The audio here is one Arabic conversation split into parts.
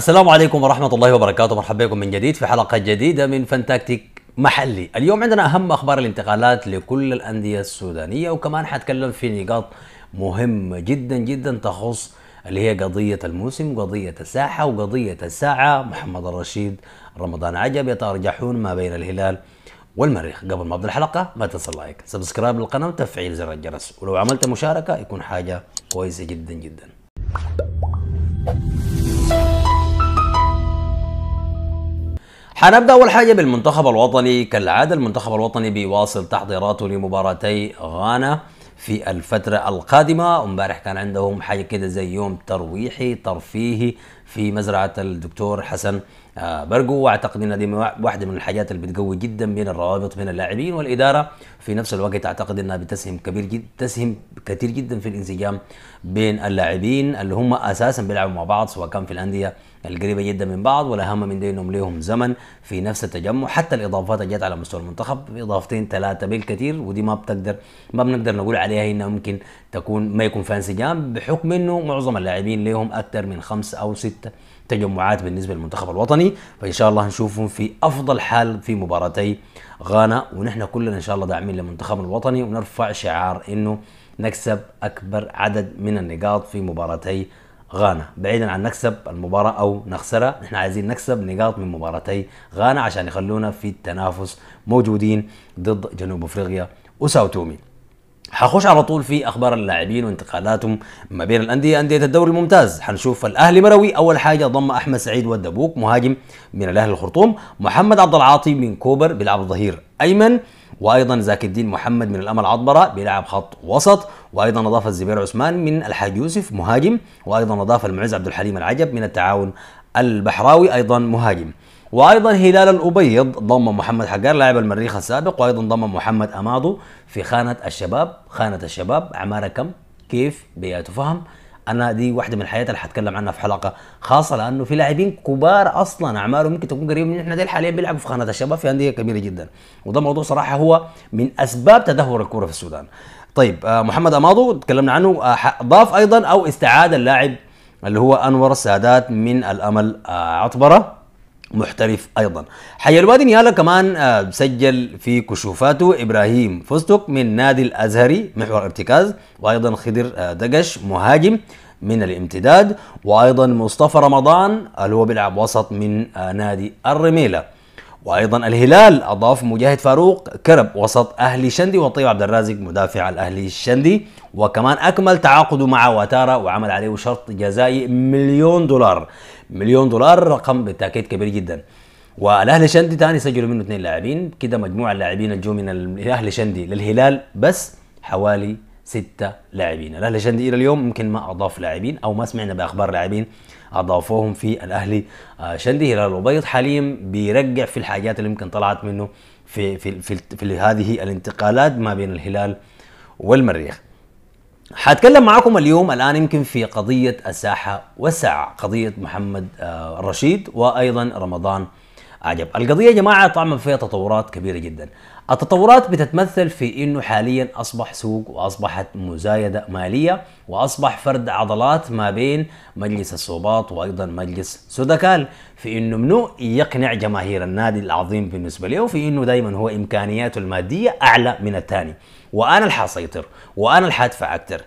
السلام عليكم ورحمة الله وبركاته مرحبا بكم من جديد في حلقة جديدة من فانتاكتيك محلي اليوم عندنا أهم أخبار الانتقالات لكل الأندية السودانية وكمان حتكلم في نقاط مهمة جدا جدا تخص اللي هي قضية الموسم قضية الساحة وقضية الساعة محمد الرشيد رمضان عجب يتارجحون ما بين الهلال والمريخ قبل ما ابدا الحلقه ما تنسى اللايك سبسكرايب للقناه وتفعيل زر الجرس ولو عملت مشاركه يكون حاجه كويسه جدا جدا حنبدا اول حاجه بالمنتخب الوطني كالعاده المنتخب الوطني بيواصل تحضيراته لمباراتي غانا في الفترة القادمة امبارح كان عندهم حاجة كده زي يوم ترويحي ترفيهي في مزرعة الدكتور حسن آه برجو واعتقد ان دي واحده من الحاجات اللي بتقوي جدا بين الروابط بين اللاعبين والاداره في نفس الوقت اعتقد انها بتسهم كبير جدا تسهم كثير جدا في الانسجام بين اللاعبين اللي هم اساسا بيلعبوا مع بعض سواء كان في الانديه القريبه جدا من بعض والاهم من ده انهم ليهم زمن في نفس التجمع حتى الاضافات جت على مستوى المنتخب اضافتين ثلاثه بالكثير ودي ما بتقدر ما بنقدر نقول عليها انها ممكن تكون ما يكون فيها انسجام بحكم انه معظم اللاعبين ليهم اكثر من خمس او سته تجمعات بالنسبه للمنتخب الوطني فان شاء الله نشوفهم في افضل حال في مباراتي غانا ونحن كلنا ان شاء الله داعمين للمنتخب الوطني ونرفع شعار انه نكسب اكبر عدد من النقاط في مباراتي غانا بعيدا عن نكسب المباراة أو نخسرها نحن عايزين نكسب نقاط من مباراتي غانا عشان يخلونا في التنافس موجودين ضد جنوب أفريقيا وساوتومي حخش على طول في اخبار اللاعبين وانتقالاتهم ما بين الانديه انديه الدوري الممتاز حنشوف الاهلي مروي اول حاجه ضم احمد سعيد والدبوك مهاجم من الاهلي الخرطوم محمد عبد العاطي من كوبر بيلعب ظهير ايمن وايضا زاك الدين محمد من الامل عطبره بيلعب خط وسط وايضا اضاف الزبير عثمان من الحاج يوسف مهاجم وايضا اضاف المعز عبد الحليم العجب من التعاون البحراوي ايضا مهاجم وايضا هلال الابيض ضم محمد حجار لاعب المريخ السابق وايضا ضم محمد امادو في خانه الشباب خانه الشباب عماره كم كيف بيتفهم انا دي واحده من الحاجات اللي حتكلم عنها في حلقه خاصه لانه في لاعبين كبار اصلا اعمارهم ممكن تكون قريبه من احنا دي حاليا بيلعبوا في خانه الشباب في انديه كبيره جدا وده موضوع صراحه هو من اسباب تدهور الكره في السودان طيب آه، محمد امادو تكلمنا عنه آه، ضاف ايضا او استعاد اللاعب اللي هو انور السادات من الامل آه، عطبره محترف ايضا حي الوادي نيالا كمان آه، سجل في كشوفاته ابراهيم فستق من نادي الازهري محور ارتكاز وايضا خضر آه، دقش مهاجم من الامتداد وايضا مصطفى رمضان اللي هو بيلعب وسط من آه، نادي الرميله وايضا الهلال اضاف مجاهد فاروق كرب وسط اهلي شندي وطيب عبد الرازق مدافع الاهلي الشندي وكمان اكمل تعاقده مع واتارا وعمل عليه شرط جزائي مليون دولار مليون دولار رقم بالتاكيد كبير جدا والاهلي شندي ثاني سجلوا منه اثنين لاعبين كده مجموع اللاعبين اللي جو من الاهلي شندي للهلال بس حوالي ستة لاعبين الاهلي شندي الى اليوم ممكن ما اضاف لاعبين او ما سمعنا باخبار لاعبين اضافوهم في الاهلي آه، شندي هلال وبيض حاليا بيرجع في الحاجات اللي يمكن طلعت منه في في في, في هذه الانتقالات ما بين الهلال والمريخ حاتكلم معكم اليوم الان يمكن في قضيه الساحه والساعه قضيه محمد آه، رشيد وايضا رمضان عجب القضيه يا جماعه طبعا فيها تطورات كبيره جدا التطورات بتتمثل في انه حاليا اصبح سوق واصبحت مزايده ماليه واصبح فرد عضلات ما بين مجلس السوباط وايضا مجلس سودكال في انه منو يقنع جماهير النادي العظيم بالنسبه له في انه دائما هو امكانياته الماديه اعلى من الثاني وانا اللي حسيطر وانا اللي حادفع اكثر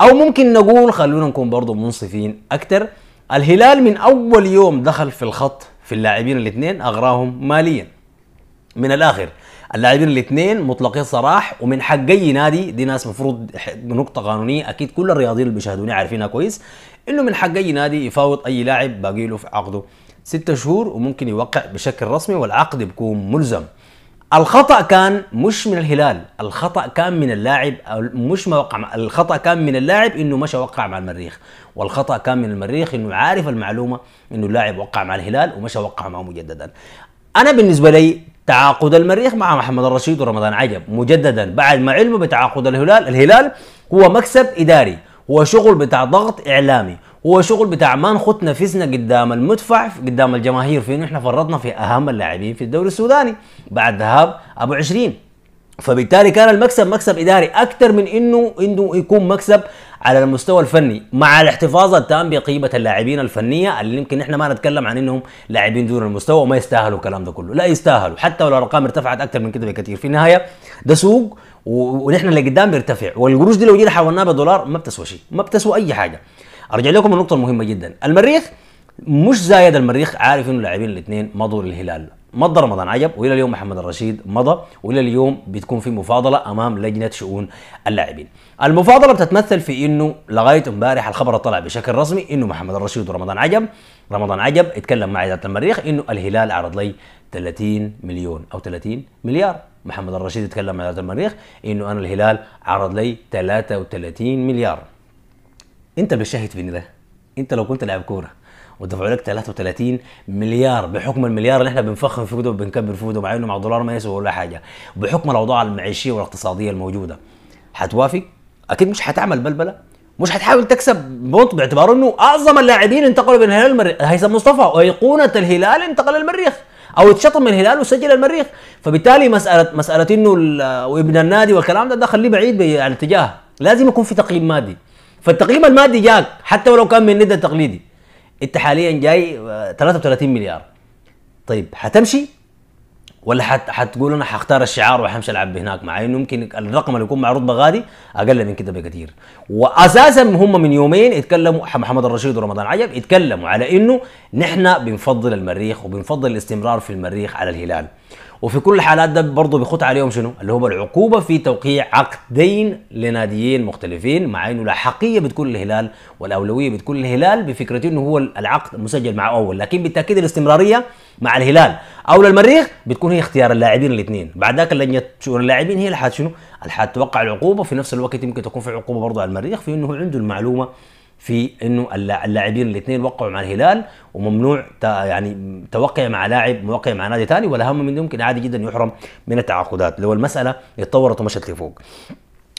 او ممكن نقول خلونا نكون برضه منصفين اكثر الهلال من اول يوم دخل في الخط في اللاعبين الاثنين اغراهم ماليا من الاخر اللاعبين الاثنين مطلقين صراح ومن حق اي نادي دي ناس مفروض نقطه قانونيه اكيد كل الرياضيين اللي بيشاهدوني عارفينها كويس انه من حق اي نادي يفاوض اي لاعب باقي له في عقده ستة شهور وممكن يوقع بشكل رسمي والعقد بيكون ملزم الخطا كان مش من الهلال الخطا كان من اللاعب مش ما وقع الخطا كان من اللاعب انه مشى وقع مع المريخ والخطا كان من المريخ انه عارف المعلومه انه اللاعب وقع مع الهلال ومشى وقع معه مجددا انا بالنسبه لي تعاقد المريخ مع محمد الرشيد ورمضان عجب مجددا بعد ما علموا بتعاقد الهلال الهلال هو مكسب اداري هو شغل بتاع ضغط اعلامي هو شغل بتاع ما نخط نفسنا قدام المدفع قدام الجماهير في احنا فرطنا في اهم اللاعبين في الدوري السوداني بعد ذهاب ابو 20 فبالتالي كان المكسب مكسب اداري اكثر من انه انه يكون مكسب على المستوى الفني مع الاحتفاظ التام بقيمه اللاعبين الفنيه اللي يمكن احنا ما نتكلم عن انهم لاعبين دون المستوى وما يستاهلوا الكلام ده كله لا يستاهلوا حتى لو الارقام ارتفعت اكثر من كده بكثير في النهايه ده سوق ونحن اللي قدام بيرتفع والقروش دي لو جينا حولناها بدولار ما بتسوى شيء ما بتسوى اي حاجه ارجع لكم النقطه المهمه جدا المريخ مش زايد المريخ عارف انه اللاعبين الاثنين مضوا للهلال مضى رمضان عجب والى اليوم محمد الرشيد مضى والى اليوم بتكون في مفاضله امام لجنه شؤون اللاعبين. المفاضله بتتمثل في انه لغايه امبارح الخبر طلع بشكل رسمي انه محمد الرشيد ورمضان عجب رمضان عجب اتكلم مع اداره المريخ انه الهلال عرض لي 30 مليون او 30 مليار محمد الرشيد اتكلم مع اداره المريخ انه انا الهلال عرض لي 33 مليار. انت اللي بتشاهد فيني ده انت لو كنت لاعب كوره ودفعوا لك 33 مليار بحكم المليار اللي احنا بنفخم في ده وبنكبر في ده مع انه مع الدولار ما يسوى ولا حاجه وبحكم الاوضاع المعيشيه والاقتصاديه الموجوده هتوافق؟ اكيد مش هتعمل بلبله مش هتحاول تكسب بونت باعتبار انه اعظم اللاعبين انتقلوا من الهلال المريخ هيثم مصطفى ايقونه الهلال انتقل للمريخ او اتشطب من الهلال وسجل المريخ فبالتالي مساله مساله انه وابن النادي والكلام ده ده خليه بعيد عن الاتجاه لازم يكون في تقييم مادي فالتقييم المادي جاك حتى ولو كان من الندى التقليدي انت حاليا جاي 33 آه، مليار طيب حتمشي ولا حت... حتقول انا حختار الشعار وحمشي العب هناك مع انه يمكن الرقم اللي يكون معروض بغادي اقل من كده بكثير واساسا هم من يومين اتكلموا محمد الرشيد ورمضان عجب اتكلموا على انه نحن بنفضل المريخ وبنفضل الاستمرار في المريخ على الهلال وفي كل الحالات ده برضه بيخط عليهم شنو اللي هو العقوبه في توقيع عقدين لناديين مختلفين مع انه الاحقيه بتكون للهلال والاولويه بتكون للهلال بفكرته انه هو العقد المسجل مع اول لكن بالتاكيد الاستمراريه مع الهلال او للمريخ بتكون هي اختيار اللاعبين الاثنين بعد ذاك لجنه شؤون اللاعبين هي اللي حتشنو اللي حتوقع العقوبه في نفس الوقت يمكن تكون في عقوبه برضه على المريخ في انه عنده المعلومه في انه اللاعبين الاثنين وقعوا مع الهلال وممنوع يعني توقع مع لاعب موقع مع نادي ثاني والاهم من ده ممكن عادي جدا يحرم من التعاقدات لو المساله اتطورت ومشت لفوق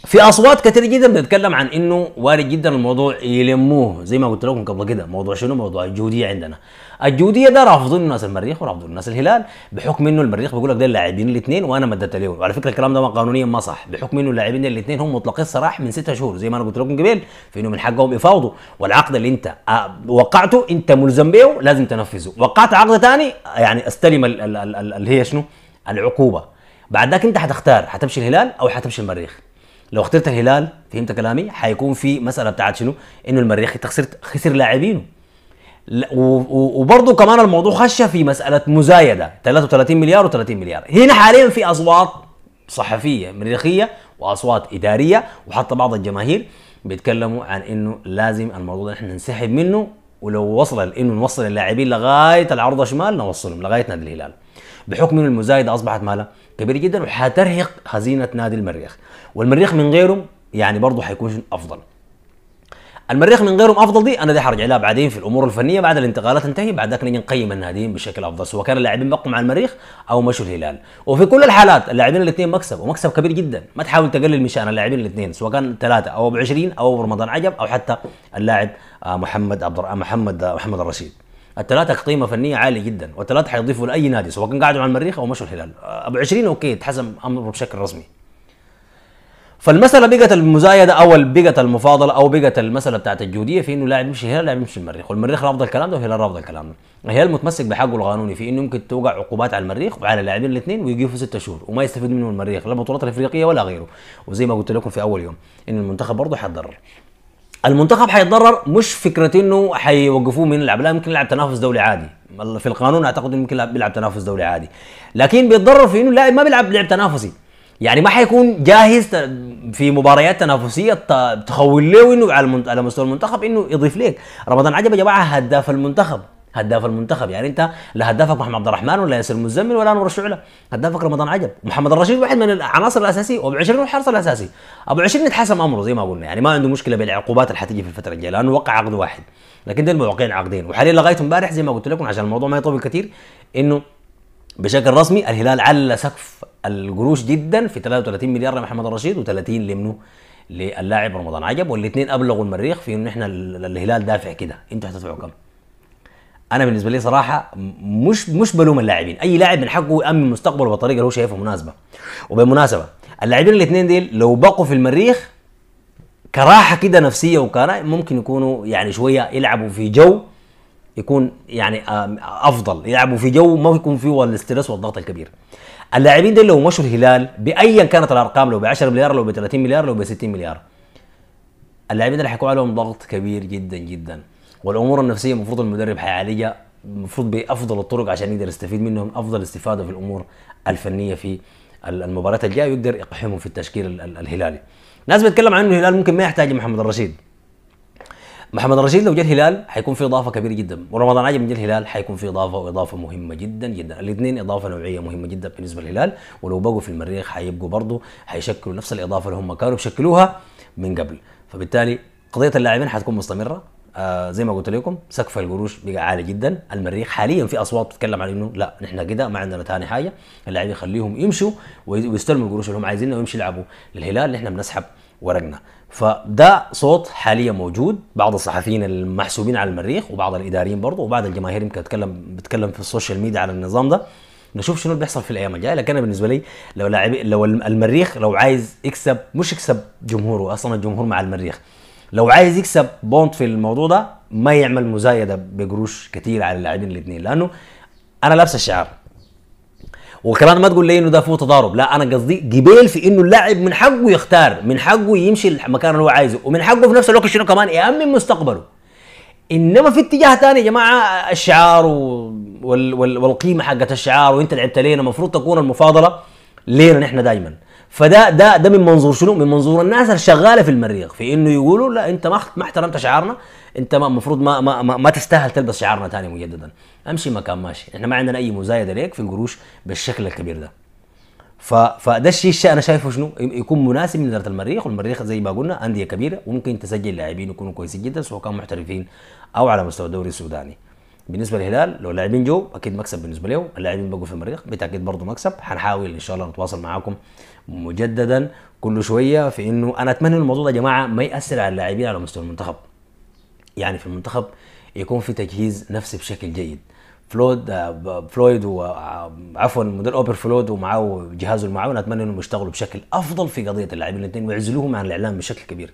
في اصوات كثيره جدا بتتكلم عن انه وارد جدا الموضوع يلموه زي ما قلت لكم قبل كده موضوع شنو موضوع الجوديه عندنا الجوديه ده رافضين الناس المريخ ورافضين الناس الهلال بحكم انه المريخ بيقول لك ده اللاعبين الاثنين وانا مدت لهم وعلى فكره الكلام ده قانونيا ما صح بحكم انه اللاعبين الاثنين هم مطلقي السراح من ستة شهور زي ما انا قلت لكم قبل في انه من حقهم يفاوضوا والعقد اللي انت آه، وقعته انت ملزم به لازم تنفذه وقعت عقد ثاني يعني استلم اللي هي شنو العقوبه بعد ذاك انت حتختار حتمشي الهلال او حتمشي المريخ لو اخترت الهلال فهمت كلامي حيكون في مساله بتاعت شنو انه المريخ خسرت خسر لاعبينه وبرضه كمان الموضوع خش في مساله مزايده 33 مليار و30 مليار هنا حاليا في اصوات صحفيه مريخيه واصوات اداريه وحتى بعض الجماهير بيتكلموا عن انه لازم الموضوع ده احنا ننسحب منه ولو وصل انه نوصل اللاعبين لغايه العرض شمال نوصلهم لغايه نادي الهلال بحكم انه المزايده اصبحت مالها كبير جدا وحترهق خزينه نادي المريخ والمريخ من غيرهم يعني برضه حيكون افضل المريخ من غيرهم افضل دي انا دي حرجع لها بعدين في الامور الفنيه بعد الانتقالات تنتهي بعد ذاك نجي نقيم الناديين بشكل افضل سواء كان اللاعبين بقوا مع المريخ او مشوا الهلال وفي كل الحالات اللاعبين الاثنين مكسب ومكسب كبير جدا ما تحاول تقلل من شان اللاعبين الاثنين سواء كان ثلاثه او ب 20 او برمضان عجب او حتى اللاعب آه، محمد عبد محمد آه، محمد الرشيد الثلاثه قيمه فنيه عاليه جدا والثلاثه حيضيفوا لاي نادي سواء كان قاعدوا على المريخ او مشوا الهلال ابو 20 اوكي اتحسم امره بشكل رسمي فالمساله بقت المزايده او بقت المفاضله او بقت المساله بتاعت الجوديه في انه لاعب يمشي الهلال لاعب يمشي المريخ والمريخ رافض الكلام ده والهلال رافض الكلام ده الهلال متمسك بحقه القانوني في انه ممكن توقع عقوبات على المريخ وعلى اللاعبين الاثنين ويقفوا ستة شهور وما يستفيد منه المريخ لا البطولات الافريقيه ولا غيره وزي ما قلت لكم في اول يوم ان المنتخب برضه حيتضرر المنتخب هيتضرر مش فكره انه هيوقفوه من اللعب لا ممكن يلعب تنافس دولي عادي في القانون اعتقد انه ممكن يلعب تنافس دولي عادي لكن بيتضرر في انه اللاعب ما بيلعب لعب تنافسي يعني ما حيكون جاهز في مباريات تنافسيه تخول له انه على مستوى المنتخب انه يضيف ليك رمضان عجب يا جماعه هداف المنتخب هداف المنتخب يعني انت لا هدافك محمد عبد الرحمن ولا ياسر المزمل ولا انور الشعله هدافك رمضان عجب محمد الرشيد واحد من العناصر الاساسيه وابو 20 الحارس الاساسي ابو 20 اتحسم امره زي ما قلنا يعني ما عنده مشكله بالعقوبات اللي حتيجي في الفتره الجايه لانه وقع عقد واحد لكن ده الموقعين عقدين وحاليا لغايه امبارح زي ما قلت لكم عشان الموضوع ما يطول كثير انه بشكل رسمي الهلال على سقف القروش جدا في 33 مليار لمحمد الرشيد و30 لمنه للاعب رمضان عجب والاثنين ابلغوا المريخ في انه احنا الهلال دافع كده انتوا هتدفعوا كم؟ انا بالنسبه لي صراحه مش مش بلوم اللاعبين اي لاعب من حقه يامن مستقبله بالطريقه اللي هو شايفها مناسبه وبالمناسبه اللاعبين الاثنين ديل لو بقوا في المريخ كراحه كده نفسيه وكان ممكن يكونوا يعني شويه يلعبوا في جو يكون يعني افضل يلعبوا في جو ما يكون فيه الاسترس والضغط الكبير اللاعبين دول لو مشوا الهلال بايا كانت الارقام لو ب 10 مليار لو ب 30 مليار لو ب 60 مليار اللاعبين اللي حيكون عليهم ضغط كبير جدا جدا والامور النفسيه المفروض المدرب حيعالجها المفروض بافضل الطرق عشان يقدر يستفيد منهم افضل استفاده في الامور الفنيه في المباريات الجايه ويقدر يقحمهم في التشكيل الهلالي. ناس بتتكلم عن انه الهلال ممكن ما يحتاج محمد الرشيد. محمد الرشيد لو جه الهلال حيكون في اضافه كبيره جدا ورمضان عجب جه الهلال حيكون في اضافه واضافه مهمه جدا جدا الاثنين اضافه نوعيه مهمه جدا بالنسبه للهلال ولو بقوا في المريخ حيبقوا برضه حيشكلوا نفس الاضافه اللي هم كانوا بيشكلوها من قبل فبالتالي قضيه اللاعبين حتكون مستمره آه، زي ما قلت لكم سقف القروش بقى عالي جدا المريخ حاليا في اصوات بتتكلم عن انه لا نحن كده ما عندنا ثاني حاجه اللاعبين خليهم يمشوا ويستلموا القروش اللي هم عايزينها ويمشوا يلعبوا للهلال نحن بنسحب ورقنا فده صوت حاليا موجود بعض الصحفيين المحسوبين على المريخ وبعض الاداريين برضه وبعض الجماهير يمكن اتكلم بتكلم في السوشيال ميديا على النظام ده نشوف شنو اللي بيحصل في الايام الجايه لكن انا بالنسبه لي لو لاعب لو المريخ لو عايز يكسب مش يكسب جمهوره اصلا الجمهور مع المريخ لو عايز يكسب بونت في الموضوع ده ما يعمل مزايده بقروش كتير على اللاعبين الاثنين لانه انا لابس الشعار وكمان ما تقول لي انه ده فيه تضارب لا انا قصدي جبال في انه اللاعب من حقه يختار من حقه يمشي المكان اللي هو عايزه ومن حقه في نفس الوقت شنو كمان يامن مستقبله انما في اتجاه ثاني يا جماعه الشعار وال... وال... والقيمه حقت الشعار وانت لعبت لينا المفروض تكون المفاضله لينا نحن دائما فده ده ده من منظور شنو؟ من منظور الناس الشغاله في المريخ في انه يقولوا لا انت ما ما احترمت شعارنا انت المفروض ما, ما ما ما تستاهل تلبس شعارنا ثاني مجددا امشي مكان ماشي احنا ما عندنا اي مزايده ليك في القروش بالشكل الكبير ده فده الشيء الشيء انا شايفه شنو يكون مناسب من اداره المريخ والمريخ زي ما قلنا انديه كبيره وممكن تسجل لاعبين يكونوا كويسين جدا سواء كانوا محترفين او على مستوى الدوري السوداني بالنسبه للهلال لو لاعبين جو اكيد مكسب بالنسبه له اللاعبين بقوا في المريخ بالتاكيد برضه مكسب حنحاول ان شاء الله نتواصل معاكم مجددا كل شويه في انه انا اتمنى الموضوع ده يا جماعه ما ياثر على اللاعبين على مستوى المنتخب يعني في المنتخب يكون في تجهيز نفسي بشكل جيد آه، فلويد فلويد وعفوا آه، مدير اوبر فلويد ومعاه جهازه المعاون اتمنى انهم يشتغلوا بشكل افضل في قضيه اللاعبين الاثنين ويعزلوهم عن الاعلام بشكل كبير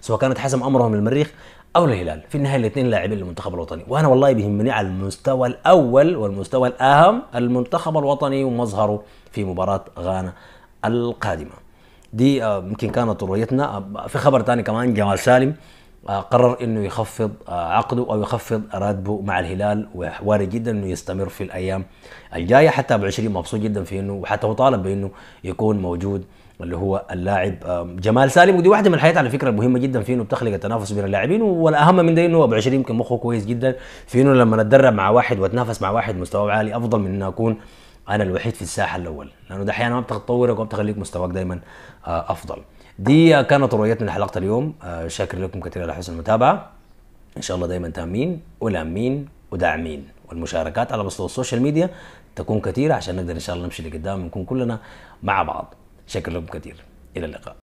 سواء كانت حسم امرهم للمريخ او الهلال في النهايه الاثنين لاعبين للمنتخب الوطني وانا والله بيهمني على المستوى الاول والمستوى الاهم المنتخب الوطني ومظهره في مباراه غانا القادمه دي آه، يمكن كانت رؤيتنا آه، في خبر ثاني كمان جمال سالم آه، قرر انه يخفض عقده او يخفض راتبه مع الهلال وارد جدا انه يستمر في الايام الجايه حتى ابو 20 مبسوط جدا في انه وحتى هو طالب بانه يكون موجود اللي هو اللاعب جمال سالم ودي واحده من الحاجات على فكره المهمه جدا في انه بتخلق التنافس بين اللاعبين والاهم من ده انه ابو 20 يمكن مخه كويس جدا في انه لما اتدرب مع واحد وتنافس مع واحد مستواه عالي افضل من انه اكون انا الوحيد في الساحه الاول لانه ده احيانا ما بتطورك وما بتخليك مستواك دايما آه، افضل دي كانت رؤيتنا لحلقه اليوم آه، شاكر لكم كثير على حسن المتابعه ان شاء الله دايما تامين ولامين وداعمين والمشاركات على مستوى السوشيال ميديا تكون كثيره عشان نقدر ان شاء الله نمشي لقدام ونكون كلنا مع بعض شكرا لكم كثير الى اللقاء